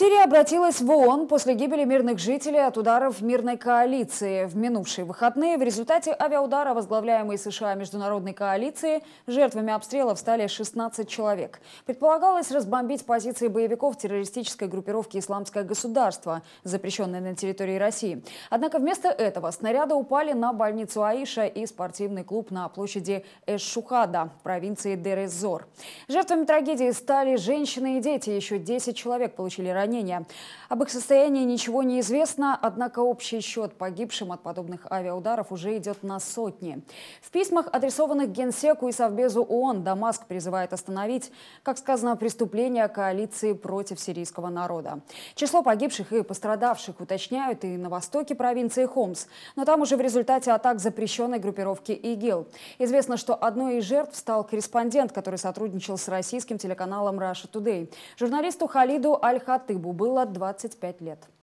Сирия обратилась в ООН после гибели мирных жителей от ударов мирной коалиции. В минувшие выходные в результате авиаудара, возглавляемой США международной коалиции, жертвами обстрелов стали 16 человек. Предполагалось разбомбить позиции боевиков террористической группировки «Исламское государство», запрещенной на территории России. Однако вместо этого снаряды упали на больницу Аиша и спортивный клуб на площади Эш-Шухада, провинции Дерезор. Жертвами трагедии стали женщины и дети. Еще 10 человек получили ранения здравоохранения. Об их состоянии ничего не известно, однако общий счет погибшим от подобных авиаударов уже идет на сотни. В письмах, адресованных Генсеку и Совбезу ООН, Дамаск призывает остановить, как сказано, преступления коалиции против сирийского народа. Число погибших и пострадавших уточняют и на востоке провинции Хомс, но там уже в результате атак запрещенной группировки ИГИЛ. Известно, что одной из жертв стал корреспондент, который сотрудничал с российским телеканалом Russia Today. Журналисту Халиду Аль-Хатыбу Шойбу было 25 лет.